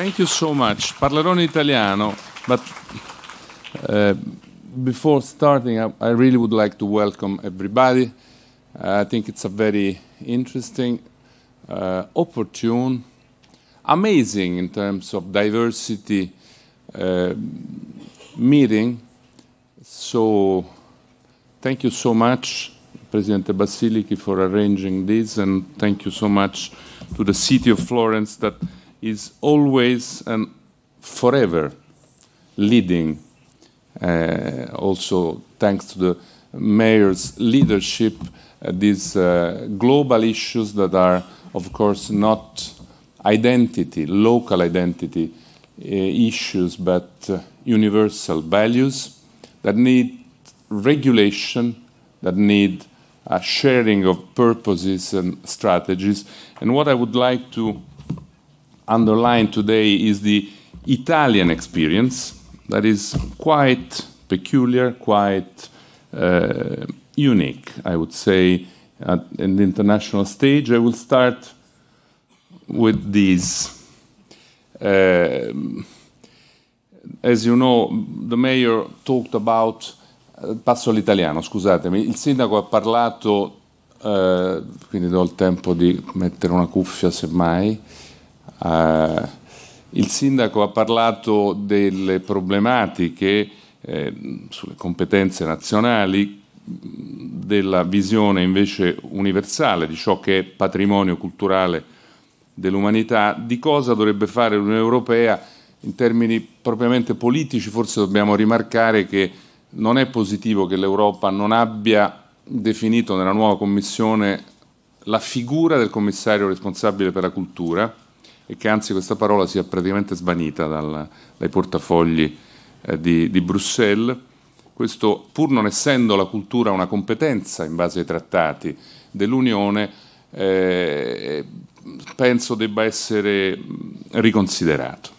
Thank you so much. Parlerò in italiano, but uh, before starting, I, I, really would like to welcome everybody. Uh, I think it's a very interesting, uh, opportune, amazing in terms of diversity uh, meeting. So, thank you so much, Presidente Basiliki, for arranging this, and thank you so much to the city of Florence that is always and forever leading, uh, also thanks to the mayor's leadership, uh, these uh, global issues that are, of course, not identity, local identity uh, issues, but uh, universal values that need regulation, that need a sharing of purposes and strategies. And what I would like to underlined today is the Italian experience that is quite peculiar, quite uh, unique, I would say, at an international stage. I will start with these. Uh, as you know, the mayor talked about. Uh, Passo all'italiano, scusatemi. Il sindaco ha parlato, uh, quindi do il tempo di mettere una cuffia semmai. mai. Uh, il sindaco ha parlato delle problematiche eh, sulle competenze nazionali, della visione invece universale di ciò che è patrimonio culturale dell'umanità, di cosa dovrebbe fare l'Unione Europea in termini propriamente politici, forse dobbiamo rimarcare che non è positivo che l'Europa non abbia definito nella nuova Commissione la figura del commissario responsabile per la cultura, e che anzi questa parola sia praticamente svanita dal, dai portafogli eh, di, di Bruxelles. Questo, pur non essendo la cultura una competenza in base ai trattati dell'Unione, eh, penso debba essere mm, riconsiderato.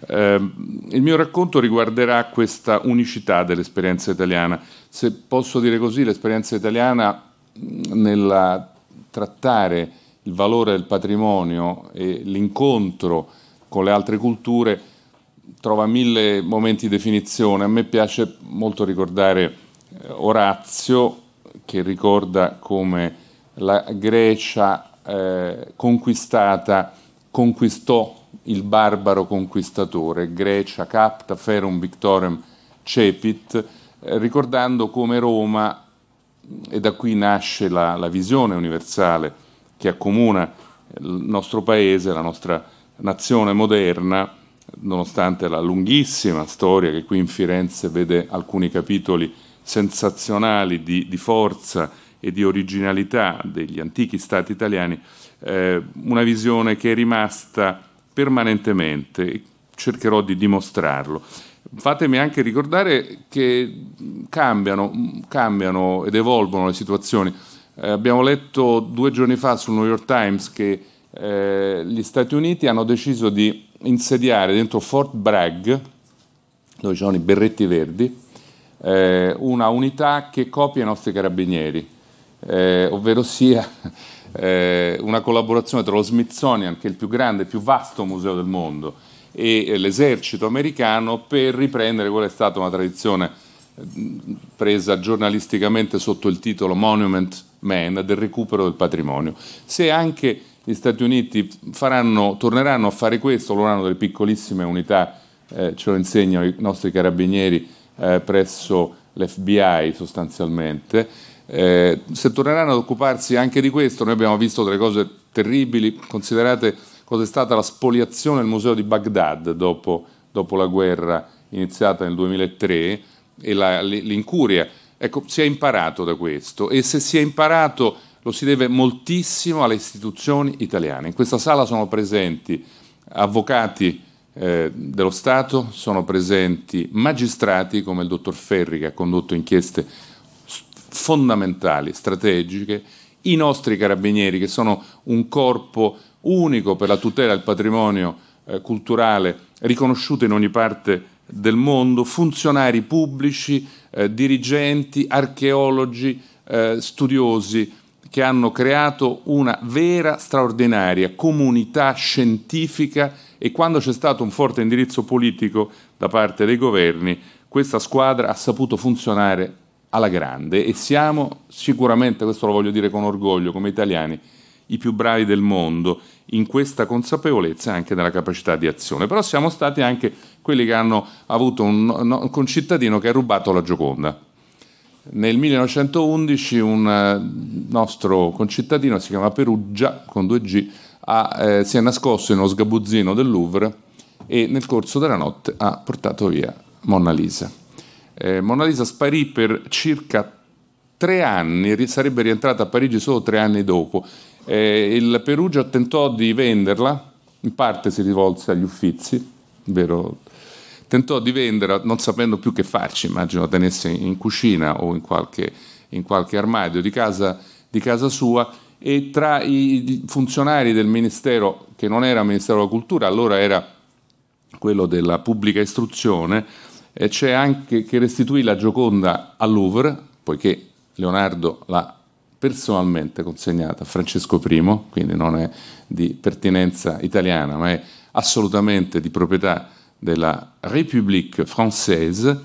Eh, il mio racconto riguarderà questa unicità dell'esperienza italiana. Se posso dire così, l'esperienza italiana mm, nel trattare il valore del patrimonio e l'incontro con le altre culture trova mille momenti di definizione. A me piace molto ricordare eh, Orazio che ricorda come la Grecia eh, conquistata conquistò il barbaro conquistatore, Grecia capta ferum victorem cepit, eh, ricordando come Roma, e da qui nasce la, la visione universale che accomuna il nostro paese, la nostra nazione moderna, nonostante la lunghissima storia che qui in Firenze vede alcuni capitoli sensazionali di, di forza e di originalità degli antichi stati italiani, eh, una visione che è rimasta permanentemente e cercherò di dimostrarlo. Fatemi anche ricordare che cambiano, cambiano ed evolvono le situazioni. Eh, abbiamo letto due giorni fa sul New York Times che eh, gli Stati Uniti hanno deciso di insediare dentro Fort Bragg, dove ci sono i berretti verdi, eh, una unità che copia i nostri carabinieri, eh, ovvero sia eh, una collaborazione tra lo Smithsonian, che è il più grande e più vasto museo del mondo, e eh, l'esercito americano per riprendere quella che è stata una tradizione mm, presa giornalisticamente sotto il titolo Monument man, del recupero del patrimonio. Se anche gli Stati Uniti faranno, torneranno a fare questo, loro hanno delle piccolissime unità, eh, ce lo insegnano i nostri carabinieri eh, presso l'FBI sostanzialmente, eh, se torneranno ad occuparsi anche di questo, noi abbiamo visto delle cose terribili, considerate cosa è stata la spoliazione del museo di Baghdad dopo, dopo la guerra iniziata nel 2003 e l'incuria Ecco, si è imparato da questo e se si è imparato lo si deve moltissimo alle istituzioni italiane. In questa sala sono presenti avvocati eh, dello Stato, sono presenti magistrati come il dottor Ferri che ha condotto inchieste fondamentali, strategiche, i nostri carabinieri che sono un corpo unico per la tutela del patrimonio eh, culturale riconosciuto in ogni parte del mondo, funzionari pubblici, eh, dirigenti, archeologi, eh, studiosi che hanno creato una vera, straordinaria comunità scientifica e quando c'è stato un forte indirizzo politico da parte dei governi, questa squadra ha saputo funzionare alla grande e siamo sicuramente, questo lo voglio dire con orgoglio come italiani, i più bravi del mondo in questa consapevolezza e anche nella capacità di azione. Però siamo stati anche quelli che hanno avuto un, un concittadino che ha rubato la Gioconda. Nel 1911 un eh, nostro concittadino, si chiama Perugia, con due g ha, eh, si è nascosto in uno sgabuzzino del Louvre e nel corso della notte ha portato via Mona Lisa. Eh, Mona Lisa sparì per circa tre anni, sarebbe rientrata a Parigi solo tre anni dopo. Eh, il Perugia tentò di venderla, in parte si rivolse agli Uffizi, vero? tentò di venderla non sapendo più che farci, immagino la tenesse in cucina o in qualche, in qualche armadio di casa, di casa sua e tra i funzionari del Ministero, che non era Ministero della Cultura, allora era quello della pubblica istruzione, eh, c'è anche che restituì la Gioconda al Louvre, poiché Leonardo l'ha personalmente consegnata a Francesco I, quindi non è di pertinenza italiana, ma è assolutamente di proprietà della République Française.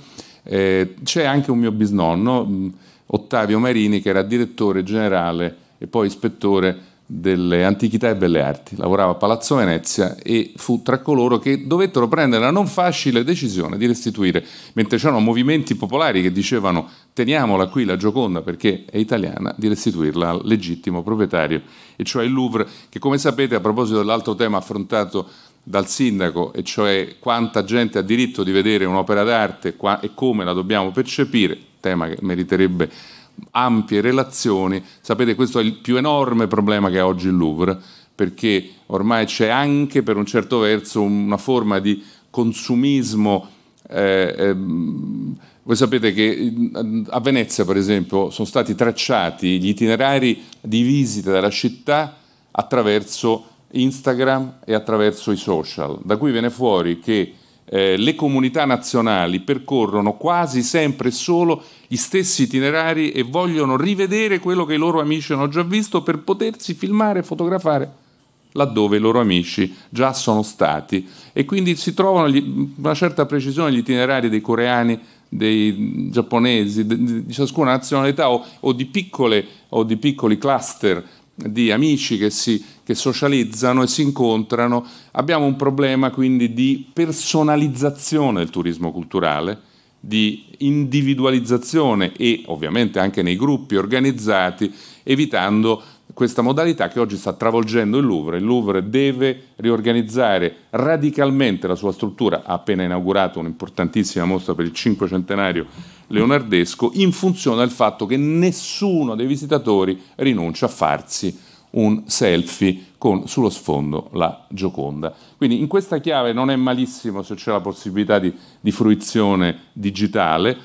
Eh, c'è anche un mio bisnonno, mm, Ottavio Marini, che era direttore generale e poi ispettore delle antichità e belle arti, lavorava a Palazzo Venezia e fu tra coloro che dovettero prendere la non facile decisione di restituire, mentre c'erano movimenti popolari che dicevano teniamola qui la Gioconda perché è italiana, di restituirla al legittimo proprietario, e cioè il Louvre, che come sapete a proposito dell'altro tema affrontato dal sindaco, e cioè quanta gente ha diritto di vedere un'opera d'arte e come la dobbiamo percepire, tema che meriterebbe ampie relazioni, sapete questo è il più enorme problema che ha oggi il Louvre, perché ormai c'è anche per un certo verso una forma di consumismo eh, ehm, voi sapete che a Venezia, per esempio, sono stati tracciati gli itinerari di visita della città attraverso Instagram e attraverso i social, da cui viene fuori che eh, le comunità nazionali percorrono quasi sempre solo gli stessi itinerari e vogliono rivedere quello che i loro amici hanno già visto per potersi filmare e fotografare laddove i loro amici già sono stati e quindi si trovano gli, una certa precisione gli itinerari dei coreani, dei giapponesi, di, di ciascuna nazionalità o, o, di piccole, o, di piccoli cluster di amici che, si, che socializzano e si incontrano. Abbiamo un problema quindi di personalizzazione del turismo culturale di individualizzazione e ovviamente anche nei gruppi organizzati, evitando questa modalità che oggi sta travolgendo il Louvre. Il Louvre deve riorganizzare radicalmente la sua struttura, ha appena inaugurato un'importantissima mostra per il cinquecentenario leonardesco, in funzione del fatto che nessuno dei visitatori rinuncia a farsi un selfie con sullo sfondo la Gioconda. Quindi in questa chiave non è malissimo se c'è la possibilità di, di fruizione digitale,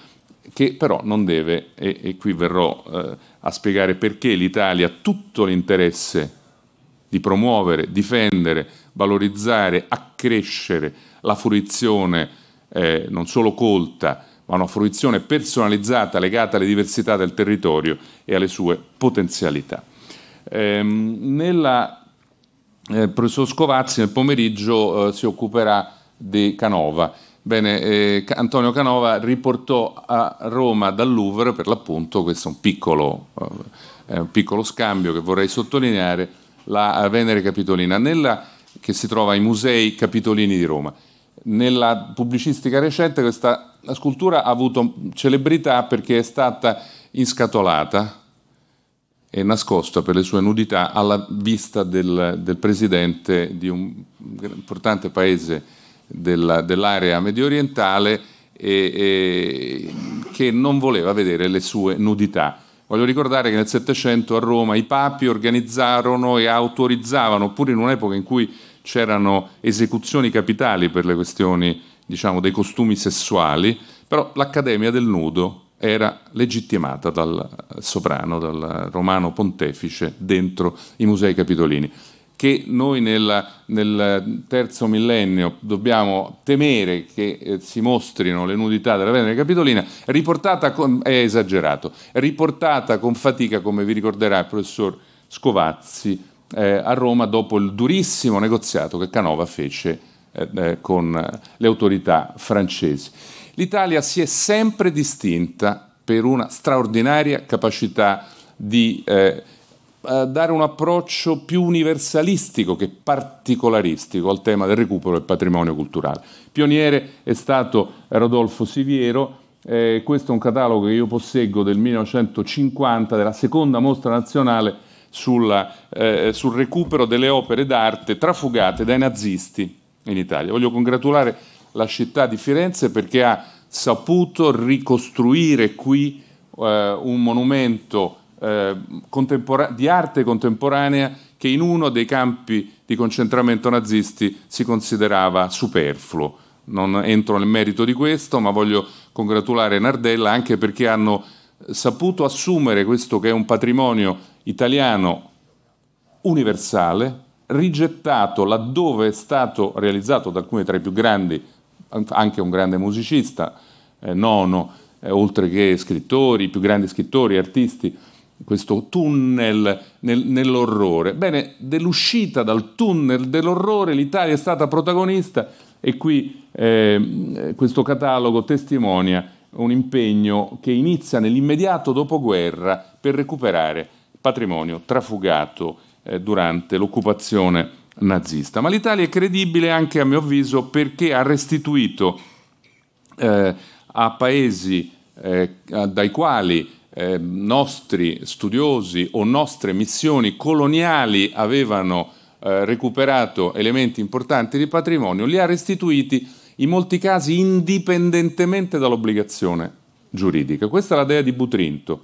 che però non deve, e, e qui verrò eh, a spiegare perché l'Italia ha tutto l'interesse di promuovere, difendere, valorizzare, accrescere la fruizione eh, non solo colta, ma una fruizione personalizzata legata alle diversità del territorio e alle sue potenzialità. Ehm, nella, eh, il professor Scovazzi nel pomeriggio eh, si occuperà di Canova Bene, eh, Antonio Canova riportò a Roma dal Louvre, per l'appunto, questo è un piccolo, eh, un piccolo scambio che vorrei sottolineare, la Venere Capitolina, nella, che si trova ai Musei Capitolini di Roma. Nella pubblicistica recente questa scultura ha avuto celebrità perché è stata inscatolata e nascosta per le sue nudità alla vista del, del presidente di un importante paese della, dell'area medio orientale e, e che non voleva vedere le sue nudità. Voglio ricordare che nel Settecento a Roma i papi organizzarono e autorizzavano, pur in un'epoca in cui c'erano esecuzioni capitali per le questioni diciamo, dei costumi sessuali, però l'Accademia del Nudo era legittimata dal sovrano, dal romano pontefice, dentro i musei capitolini che noi nel, nel, terzo millennio dobbiamo temere che eh, si mostrino le nudità della Venere Capitolina, riportata con, è esagerato, riportata con fatica, come vi ricorderà il professor Scovazzi, eh, a Roma dopo il durissimo negoziato che Canova fece eh, eh con le autorità francesi. L'Italia si è sempre distinta per una straordinaria capacità di eh, eh, dare un approccio più universalistico che particolaristico al tema del recupero del patrimonio culturale. Pioniere è stato Rodolfo Siviero, eh, questo è un catalogo che io posseggo del 1950 della seconda mostra nazionale sulla, eh, sul recupero delle opere d'arte trafugate dai nazisti in Italia. Voglio congratulare la città di Firenze perché ha saputo ricostruire qui eh, un monumento eh, di arte contemporanea che in uno dei campi di concentramento nazisti si considerava superfluo. Non entro nel merito di questo, ma voglio congratulare Nardella anche perché hanno eh, saputo assumere questo che è un patrimonio italiano universale, rigettato laddove è stato realizzato da alcuni tra i più grandi, anche un grande musicista, eh, nono, eh, oltre che scrittori, i più grandi scrittori, artisti questo tunnel nel, nell'orrore. Bene, dell'uscita dal tunnel dell'orrore l'Italia è stata protagonista e qui eh, questo catalogo testimonia un impegno che inizia nell'immediato dopoguerra per recuperare patrimonio trafugato eh, durante l'occupazione nazista. Ma l'Italia è credibile anche a mio avviso perché ha restituito eh, a paesi eh, dai quali eh, nostri studiosi o nostre missioni coloniali avevano eh, recuperato elementi importanti di patrimonio, li ha restituiti in molti casi indipendentemente dall'obbligazione giuridica. Questa è la dea di Butrinto,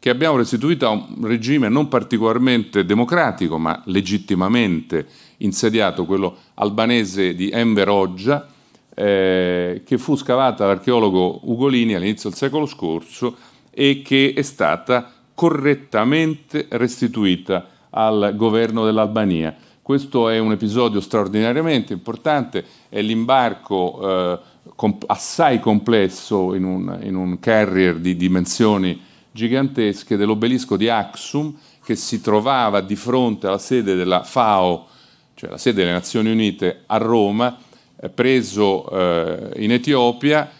che abbiamo restituito a un regime non particolarmente democratico, ma legittimamente insediato, quello albanese di Enver Oggia, eh, che fu scavata dall'archeologo Ugolini all'inizio del secolo scorso e che è stata correttamente restituita al governo dell'Albania. Questo è un episodio straordinariamente importante, è l'imbarco eh, com assai complesso in un, in un carrier di dimensioni gigantesche dell'obelisco di Aksum che si trovava di fronte alla sede della FAO, cioè la sede delle Nazioni Unite a Roma, eh, preso eh, in Etiopia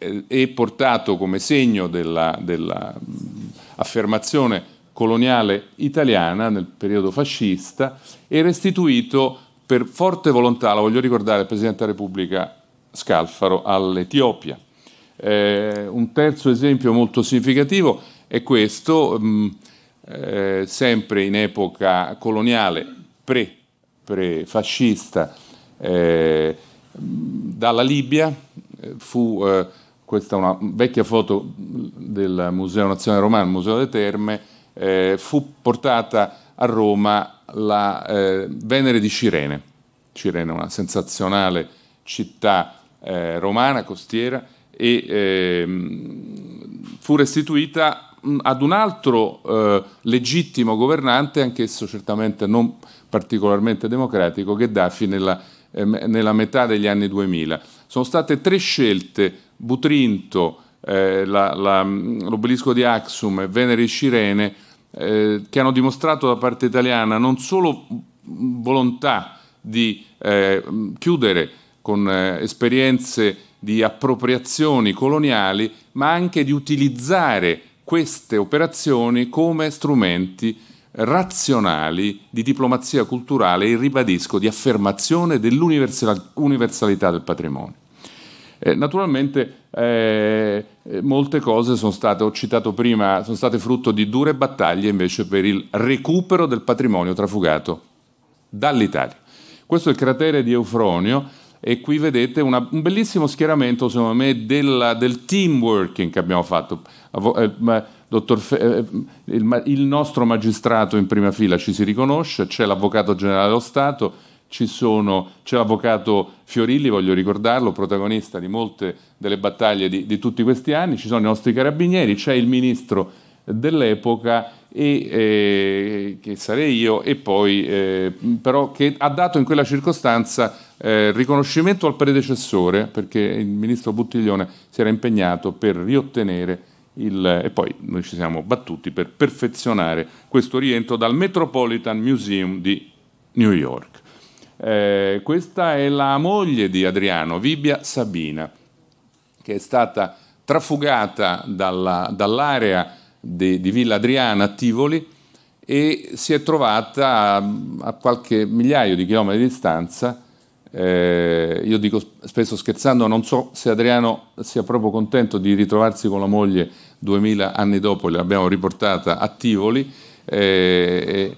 eh, e portato come segno dell'affermazione della mm, coloniale italiana nel periodo fascista e restituito per forte volontà, lo voglio ricordare, il Presidente della Repubblica Scalfaro all'Etiopia. Eh, un terzo esempio molto significativo è questo, mh, mm, eh, sempre in epoca coloniale, pre, pre-fascista, eh, dalla Libia eh, fu eh, questa è una vecchia foto del Museo Nazionale Romano, il Museo delle Terme, eh, fu portata a Roma la eh, Venere di Cirene. Cirene è una sensazionale città eh, romana, costiera, e ehm, fu restituita ad un altro eh, legittimo governante, anch'esso certamente non particolarmente democratico, Gheddafi nella, eh, nella metà degli anni 2000. Sono state tre scelte Butrinto, eh, mm, l'obelisco di Axum e Venere Scirene, eh, che hanno dimostrato da parte italiana non solo volontà di eh, chiudere con eh, esperienze di appropriazioni coloniali, ma anche di utilizzare queste operazioni come strumenti razionali di diplomazia culturale e ribadisco di affermazione dell'universalità del patrimonio. Eh, naturalmente eh, eh, molte cose sono state, ho citato prima, sono state frutto di dure battaglie invece per il recupero del patrimonio trafugato dall'Italia. Questo è il cratere di Eufronio e qui vedete una, un bellissimo schieramento, secondo me, della, del team working che abbiamo fatto. Eh, dottor Fe, eh, il, il nostro magistrato in prima fila ci si riconosce, c'è l'avvocato generale dello Stato, ci sono, c'è l'avvocato Fiorilli, voglio ricordarlo, protagonista di molte delle battaglie di, di tutti questi anni, ci sono i nostri carabinieri, c'è il ministro dell'epoca e, eh, che sarei io e poi eh, però che ha dato in quella circostanza eh, riconoscimento al predecessore perché il ministro Buttiglione si era impegnato per riottenere il, e poi noi ci siamo battuti per perfezionare questo rientro dal Metropolitan Museum di New York. Eh, questa è la moglie di Adriano, Vibia Sabina, che è stata trafugata dalla, dall'area di, di, Villa Adriana a Tivoli e si è trovata a, a qualche migliaio di chilometri di distanza. Eh, io dico spesso scherzando, non so se Adriano sia proprio contento di ritrovarsi con la moglie 2000 anni dopo, l'abbiamo riportata a Tivoli. Eh,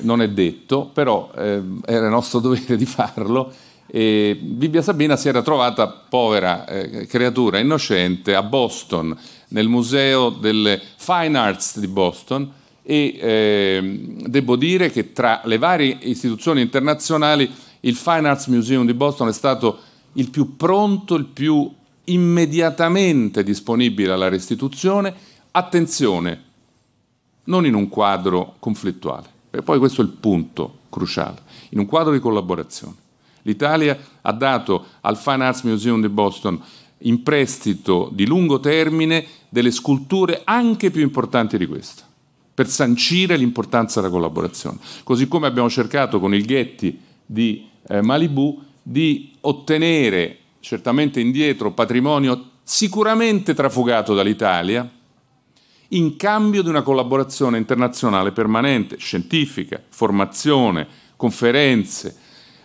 non è detto, però eh, era nostro dovere di farlo. E Bibbia Sabina si era trovata, povera eh, creatura innocente, a Boston, nel Museo delle Fine Arts di Boston e eh, devo dire che tra le varie istituzioni internazionali il Fine Arts Museum di Boston è stato il più pronto, il più immediatamente disponibile alla restituzione, attenzione, non in un quadro conflittuale e poi questo è il punto cruciale, in un quadro di collaborazione. L'Italia ha dato al Fine Arts Museum di Boston in prestito di lungo termine delle sculture anche più importanti di questa, per sancire l'importanza della collaborazione. Così come abbiamo cercato con il Ghetti di eh, Malibu di ottenere, certamente indietro, patrimonio sicuramente trafugato dall'Italia, in cambio di una collaborazione internazionale permanente, scientifica, formazione, conferenze.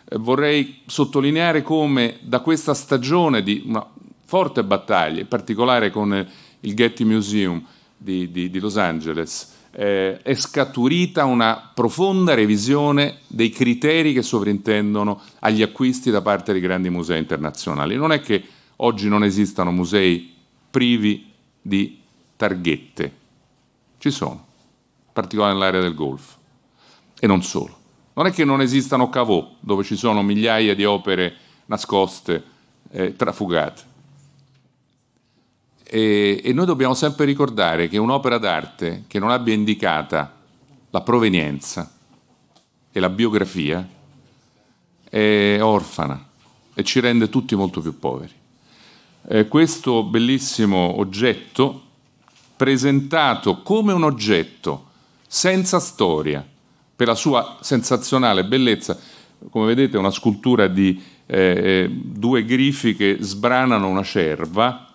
Eh, vorrei sottolineare come da questa stagione di una forte battaglia, in particolare con eh, il Getty Museum di, di, di Los Angeles, eh, è scaturita una profonda revisione dei criteri che sovrintendono agli acquisti da parte di grandi musei internazionali. Non è che oggi non esistano musei privi di targhette. Ci sono, in particolare nell'area del Golfo. E non solo. Non è che non esistano cavò dove ci sono migliaia di opere nascoste, eh, trafugate. E, e noi dobbiamo sempre ricordare che un'opera d'arte che non abbia indicata la provenienza e la biografia è orfana e ci rende tutti molto più poveri. Eh, questo bellissimo oggetto presentato come un oggetto senza storia, per la sua sensazionale bellezza. Come vedete è una scultura di eh, eh due griffi che sbranano una cerva,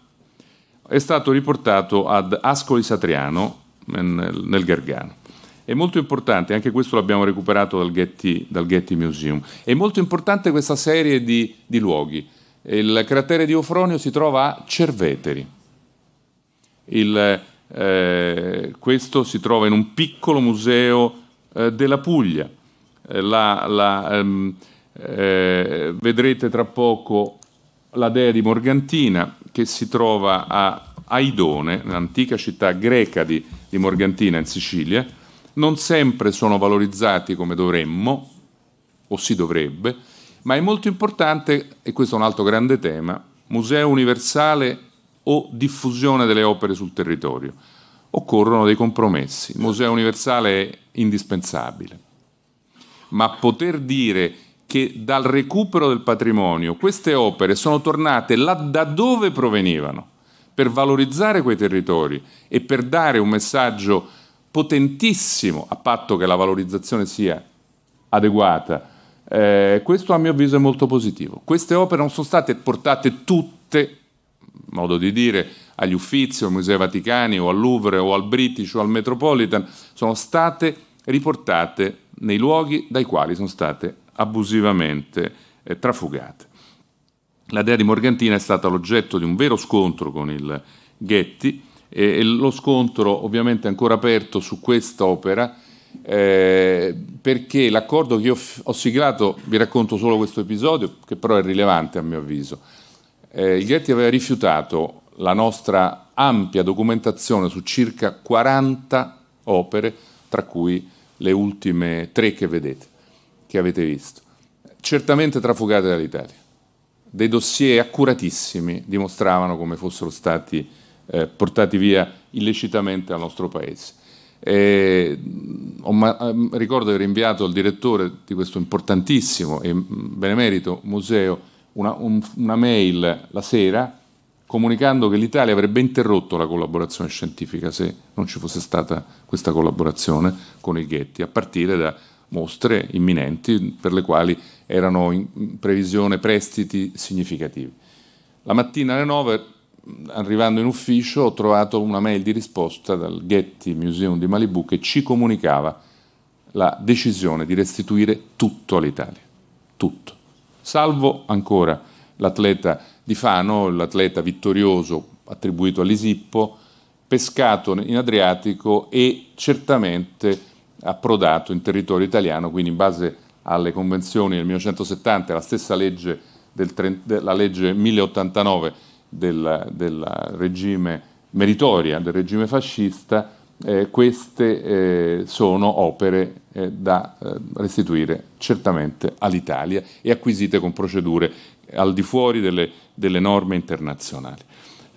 è stato riportato ad Ascoli Satriano nel, nel Gargano. È molto importante, anche questo l'abbiamo recuperato dal Getty, dal Getty, Museum, è molto importante questa serie di, di luoghi. Il cratere di Ofronio si trova a Cerveteri. Il, eh, questo si trova in un piccolo museo eh, della Puglia. Eh, la, la, ehm, eh, vedrete tra poco la dea di Morgantina che si trova a Aidone, l'antica città greca di, di Morgantina in Sicilia. Non sempre sono valorizzati come dovremmo, o si dovrebbe, ma è molto importante, e questo è un altro grande tema, museo universale o diffusione delle opere sul territorio. Occorrono dei compromessi. Il Museo Universale è indispensabile. Ma poter dire che dal recupero del patrimonio queste opere sono tornate là da dove provenivano, per valorizzare quei territori e per dare un messaggio potentissimo, a patto che la valorizzazione sia adeguata, eh, questo a mio avviso è molto positivo. Queste opere non sono state portate tutte modo di dire, agli Uffizi o ai Musei Vaticani o al Louvre o al British o al Metropolitan, sono state riportate nei luoghi dai quali sono state abusivamente eh, trafugate. La dea di Morgantina è stata l'oggetto di un vero scontro con il Ghetti e, e lo scontro ovviamente è ancora aperto su quest'opera eh, perché l'accordo che io ho siglato, vi racconto solo questo episodio che però è rilevante a mio avviso, eh, Getty aveva rifiutato la nostra ampia documentazione su circa 40 opere, tra cui le ultime tre che vedete, che avete visto, certamente trafugate dall'Italia. Dei dossier accuratissimi dimostravano come fossero stati eh, portati via illecitamente al nostro paese. E, eh, ehm, ricordo di aver inviato al direttore di questo importantissimo e benemerito museo una, un, una mail la sera comunicando che l'Italia avrebbe interrotto la collaborazione scientifica se non ci fosse stata questa collaborazione con il Ghetti, a partire da mostre imminenti per le quali erano in previsione prestiti significativi. La mattina alle 9, arrivando in ufficio, ho trovato una mail di risposta dal Getty Museum di Malibu che ci comunicava la decisione di restituire tutto all'Italia, tutto salvo ancora l'atleta di Fano, l'atleta vittorioso attribuito all'Isippo, pescato in Adriatico e certamente approdato in territorio italiano, quindi in base alle convenzioni del 1970, la stessa legge, del, la legge 1089 del, del regime meritoria, del regime fascista, eh, queste eh, sono opere eh, da eh, restituire certamente all'Italia e acquisite con procedure al di fuori delle, delle norme internazionali.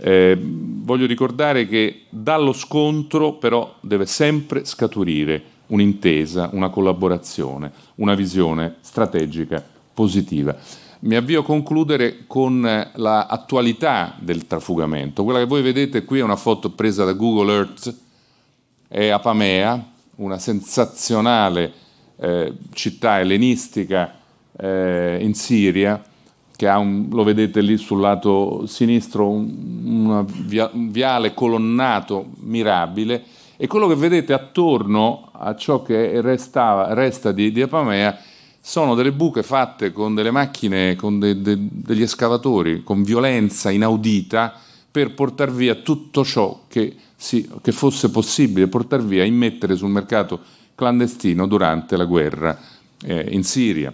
Eh, voglio ricordare che dallo scontro però deve sempre scaturire un'intesa, una collaborazione, una visione strategica positiva. Mi avvio a concludere con eh, l'attualità del trafugamento. Quella che voi vedete qui è una foto presa da Google Earth è Apamea, una sensazionale eh, città ellenistica eh, in Siria, che ha un, lo vedete lì sul lato sinistro, un, via, un viale colonnato mirabile, e quello che vedete attorno a ciò che restava, resta di, di Apamea sono delle buche fatte con delle macchine, con de, de, degli escavatori, con violenza inaudita, per portare via tutto ciò che si, che fosse possibile portare via e immettere sul mercato clandestino durante la guerra eh, in Siria.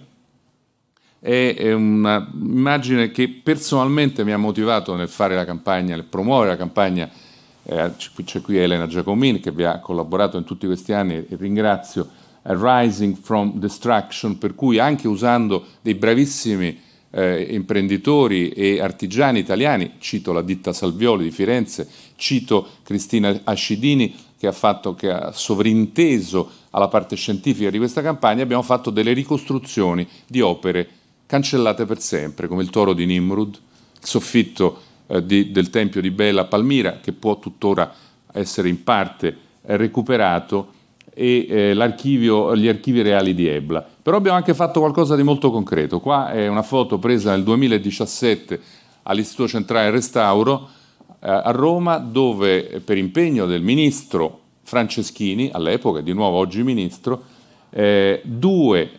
È, un'immagine che personalmente mi ha motivato nel fare la campagna, nel promuovere la campagna. Eh, c'è qui Elena Giacomini che vi ha collaborato in tutti questi anni e ringrazio. Rising from Destruction, per cui anche usando dei bravissimi eh, imprenditori e artigiani italiani, cito la ditta Salvioli di Firenze, Cito Cristina Ascidini che ha, fatto, che ha sovrinteso alla parte scientifica di questa campagna, abbiamo fatto delle ricostruzioni di opere cancellate per sempre, come il toro di Nimrud, il soffitto eh, di, del tempio di Bela a Palmira, che può tuttora essere in parte eh, recuperato, e eh, gli archivi reali di Ebla. Però abbiamo anche fatto qualcosa di molto concreto. Qua è una foto presa nel 2017 all'Istituto Centrale Restauro eh, a Roma dove eh, per impegno del ministro Franceschini, all'epoca di nuovo oggi ministro, eh, due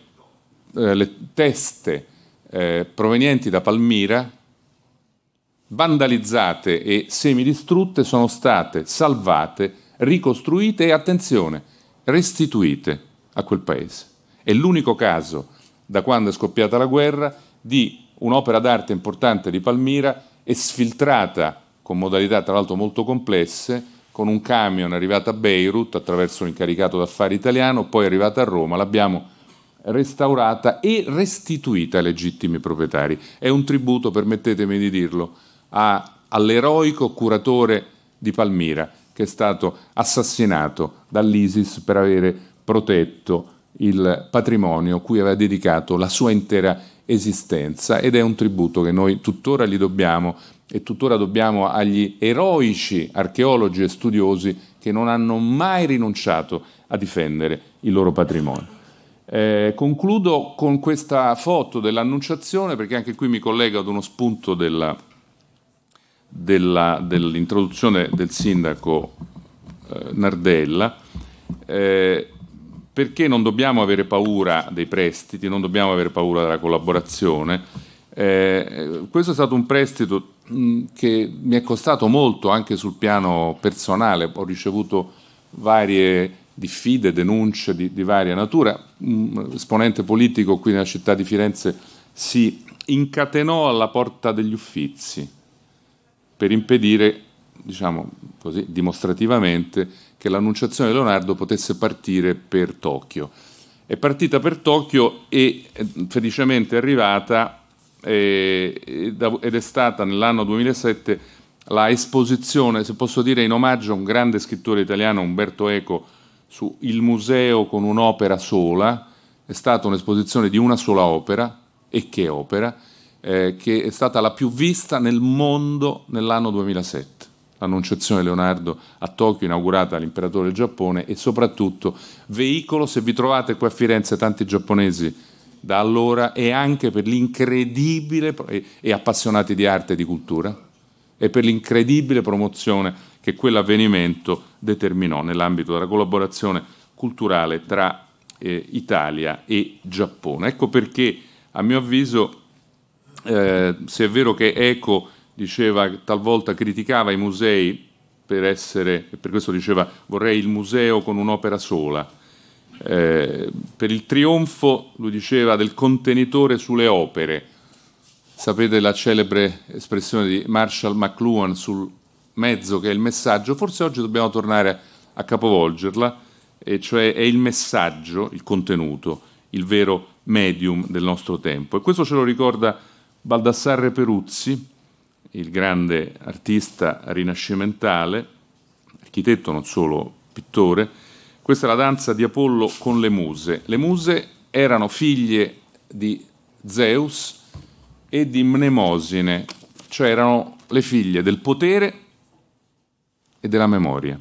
eh, le teste eh, provenienti da Palmira, vandalizzate e semidistrutte, sono state salvate, ricostruite e, attenzione, restituite a quel paese. È l'unico caso, da quando è scoppiata la guerra, di un'opera d'arte importante di Palmira sfiltrata con modalità tra l'altro molto complesse, con un camion arrivato a Beirut attraverso un incaricato d'affari italiano, poi arrivato a Roma, l'abbiamo restaurata e restituita ai legittimi proprietari. È un tributo, permettetemi di dirlo, a, all'eroico curatore di Palmira che è stato assassinato dall'ISIS per avere protetto il patrimonio cui aveva dedicato la sua intera esistenza ed è un tributo che noi tuttora gli dobbiamo e tuttora dobbiamo agli eroici archeologi e studiosi che non hanno mai rinunciato a difendere il loro patrimonio. Eh, concludo con questa foto dell'annunciazione perché anche qui mi collego ad uno spunto della, della, dell'introduzione del sindaco eh, Nardella. Eh, perché non dobbiamo avere paura dei prestiti, non dobbiamo avere paura della collaborazione. Eh, questo è stato un prestito mm, che mi è costato molto anche sul piano personale, ho ricevuto varie diffide, denunce di, di varia natura. Un mm, esponente politico qui nella città di Firenze si incatenò alla porta degli uffizi per impedire, diciamo così, dimostrativamente che l'annunciazione di Leonardo potesse partire per Tokyo. È partita per Tokyo e eh, felicemente è arrivata eh, ed è stata nell'anno 2007 la esposizione, se posso dire in omaggio a un grande scrittore italiano, Umberto Eco, su Il museo con un'opera sola, è stata un'esposizione di una sola opera, e che opera, eh, che è stata la più vista nel mondo nell'anno 2007 l'Annunciazione Leonardo a Tokyo, inaugurata all'imperatore del Giappone, e soprattutto veicolo, se vi trovate qua a Firenze tanti giapponesi da allora, e anche per l'incredibile, e, appassionati di arte e di cultura, e per l'incredibile promozione che quell'avvenimento determinò nell'ambito della collaborazione culturale tra eh, Italia e Giappone. Ecco perché, a mio avviso, eh, se è vero che ECO diceva, talvolta criticava i musei per essere, per questo diceva vorrei il museo con un'opera sola, eh, per il trionfo, lui diceva, del contenitore sulle opere. Sapete la celebre espressione di Marshall McLuhan sul mezzo che è il messaggio? Forse oggi dobbiamo tornare a capovolgerla, e cioè è il messaggio, il contenuto, il vero medium del nostro tempo. E questo ce lo ricorda Baldassarre Peruzzi, il grande artista rinascimentale, architetto non solo pittore, questa è la danza di Apollo con le muse. Le muse erano figlie di Zeus e di Mnemosine, cioè erano le figlie del potere e della memoria.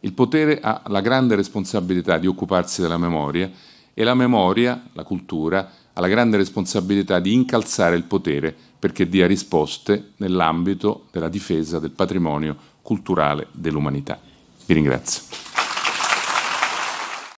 Il potere ha la grande responsabilità di occuparsi della memoria e la memoria, la cultura, ha la grande responsabilità di incalzare il potere perché dia risposte nell'ambito della difesa del patrimonio culturale dell'umanità. Vi ringrazio.